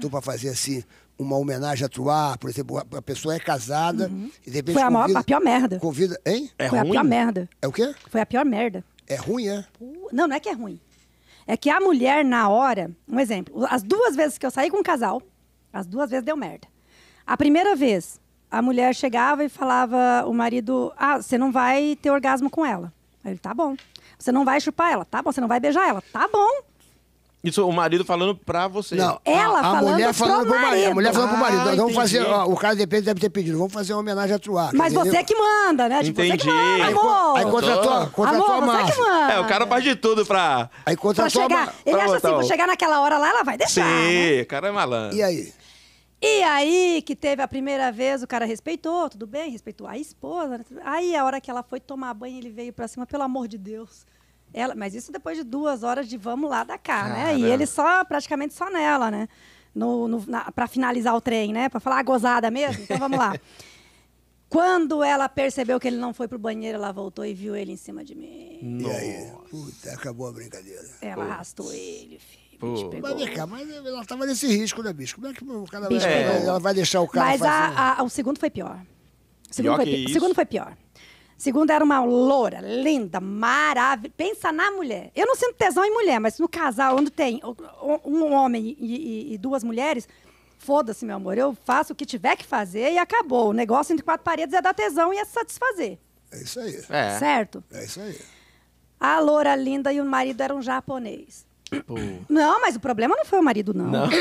contratou para fazer assim uma homenagem a atuar, por exemplo, a pessoa é casada uhum. e de repente Foi a, maior, a pior merda. Convida, hein? É Foi ruim? a pior merda. É o quê? Foi a pior merda. É ruim, é? Não, não é que é ruim. É que a mulher, na hora, um exemplo, as duas vezes que eu saí com um casal, as duas vezes deu merda. A primeira vez, a mulher chegava e falava, o marido, ah, você não vai ter orgasmo com ela. Aí ele, tá bom. Você não vai chupar ela, tá bom. Você não vai beijar ela, tá bom. Isso, o marido falando pra você. Não, Ela a, a falando mulher pro falando pro marido. marido. A mulher falando pro ah, marido. vamos entendi. fazer, ó, o cara depende deve ter pedido, vamos fazer uma homenagem a Truaca. Mas entendeu? você é que manda, né? Tipo, você é que Entendi. manda, amor. aí contratou, contratou amor, a você é que manda. É, o cara faz de tudo pra. Aí contratou a chegar. Ele pra acha assim, vou chegar naquela hora lá, ela vai deixar. né? Sim, o cara é malandro. E aí? E aí, que teve a primeira vez, o cara respeitou, tudo bem, respeitou a esposa. Né? Aí, a hora que ela foi tomar banho, ele veio pra cima, pelo amor de Deus. Ela, mas isso depois de duas horas de vamos lá da cá, né? Ah, e né? ele só, praticamente só nela, né? No, no para finalizar o trem, né? Para falar a ah, gozada mesmo, então vamos lá. Quando ela percebeu que ele não foi pro banheiro, ela voltou e viu ele em cima de mim. Nossa. E aí? Puta, acabou a brincadeira. Ela arrastou ele, filho. Pô. Mas cá, mas ela tava nesse risco, né, bicho? Como é que cada vez? é. ela vai deixar o cara Mas a, a, o segundo foi pior. O segundo, pior foi, pi... o segundo foi pior. Segunda era uma loura, linda, maravilhosa. Pensa na mulher. Eu não sinto tesão em mulher, mas no casal, onde tem um homem e, e, e duas mulheres, foda-se, meu amor. Eu faço o que tiver que fazer e acabou. O negócio entre quatro paredes é dar tesão e é satisfazer. É isso aí. É. Certo? É isso aí. A loura linda e o marido eram um japonês. Pô. Não, mas o problema não foi o marido, não. não.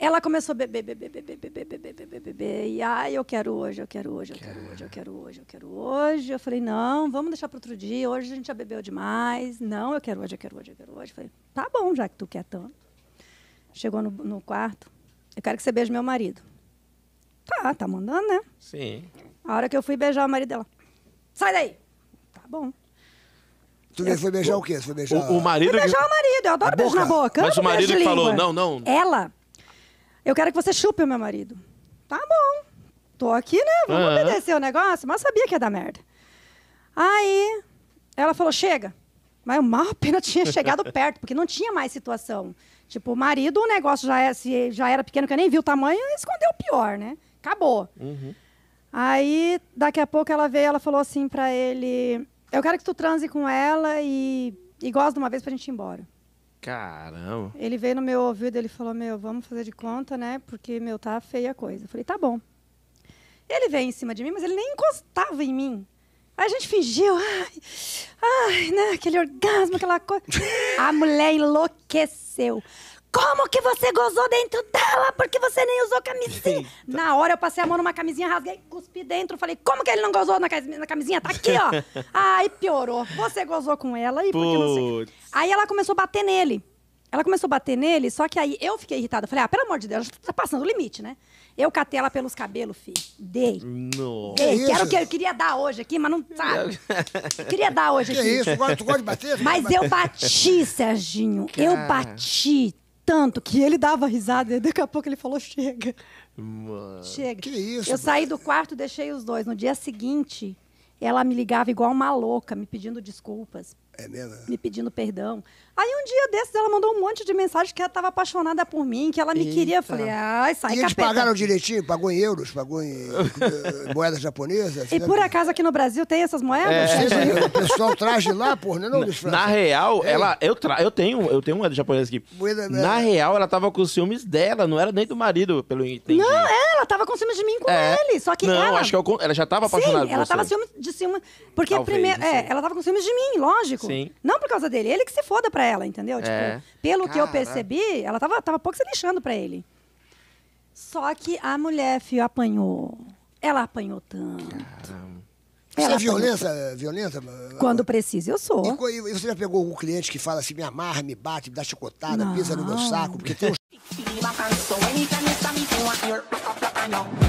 Ela começou a beber, beber, beber, beber, beber, beber, beber, E ai, eu quero hoje, eu quero hoje, eu quero hoje, eu quero hoje, eu quero hoje. Eu falei, não, vamos deixar para outro dia. Hoje a gente já bebeu demais. Não, eu quero hoje, eu quero hoje, eu quero hoje. falei, tá bom, já que tu quer tanto. Chegou no, quarto. Eu quero que você beije meu marido. Tá, tá mandando, né? Sim. A hora que eu fui beijar o marido dela. Sai daí! Tá bom. Tu eu, foi beijar o quê? Você foi beijar... O, o marido... Fui beijar que... o marido. Eu adoro beijo na boca. Mas o marido que falou, não, não... Ela eu quero que você chupe o meu marido. Tá bom. Tô aqui, né? Vamos uhum. obedecer o negócio. Mas sabia que ia dar merda. Aí ela falou: chega. Mas o mal apenas tinha chegado perto, porque não tinha mais situação. Tipo, o marido, o negócio já era, é, se já era pequeno, que eu nem vi o tamanho, escondeu o pior, né? Acabou. Uhum. Aí, daqui a pouco, ela veio ela falou assim para ele: Eu quero que tu transe com ela e, e de uma vez pra gente ir embora. Caramba. Ele veio no meu ouvido, ele falou: Meu, vamos fazer de conta, né? Porque, meu, tá feia a coisa. Eu falei: Tá bom. Ele veio em cima de mim, mas ele nem encostava em mim. Aí a gente fingiu, ai, ai, né? Aquele orgasmo, aquela coisa. a mulher enlouqueceu. Como que você gozou dentro dela? Porque você nem usou camisinha. Eita. Na hora eu passei a mão numa camisinha, rasguei, cuspi dentro. Falei, como que ele não gozou na camisinha? Tá aqui, ó. Aí piorou. Você gozou com ela e porque não sei. Aí ela começou a bater nele. Ela começou a bater nele, só que aí eu fiquei irritada. Falei, ah, pelo amor de Deus, tá passando o limite, né? Eu catei ela pelos cabelos, filho. Dei. Nossa. Dei. Que era o que eu queria dar hoje aqui, mas não sabe. queria dar hoje aqui. Que isso? Tu gosta de bater? Mas eu bati, Serginho. Cara. Eu bati tanto que ele dava risada e daqui a pouco ele falou: chega. Mano, chega. Que isso? Eu saí do quarto, deixei os dois. No dia seguinte, ela me ligava igual uma louca, me pedindo desculpas. É mesmo? Me pedindo perdão. Aí um dia desses ela mandou um monte de mensagem que ela estava apaixonada por mim, que ela me Eita. queria. Eu falei, ai, sai E eles capeta. pagaram direitinho? Pagou em euros? Pagou em eh, moedas moeda japonesa? E por acaso aqui no Brasil tem essas moedas? É. o pessoal traz de lá, porra, né, não, não dos Na real, é. ela, eu, tra... eu tenho eu tenho moeda japonesa aqui. Moeda, né? Na real, ela estava com os ciúmes dela, não era nem do marido, pelo entendimento. Não, é ela tava com ciúmes de mim com É. ele. Só que não, ela. acho que é ela já tava apaixonada Sim, por ela você. tava ciúme de ciúmes. Porque Talvez, primeiro. É, ela tava com ciúmes de mim, lógico. Sim. Não por causa dele. Ele que se foda pra ela, entendeu? Tipo, é. Tipo, pelo que eu percebi, ela tava, tava pouco se lixando pra ele. Só que a mulher, fio, apanhou. Ela apanhou tanto. Você Ela é apanhou violenta? É violenta? Quando precisa, eu sou. E, você já pegou algum cliente que fala assim, me amarra, me bate, me dá chicotada, Não. pisa no meu saco? Porque tem uns 鸟。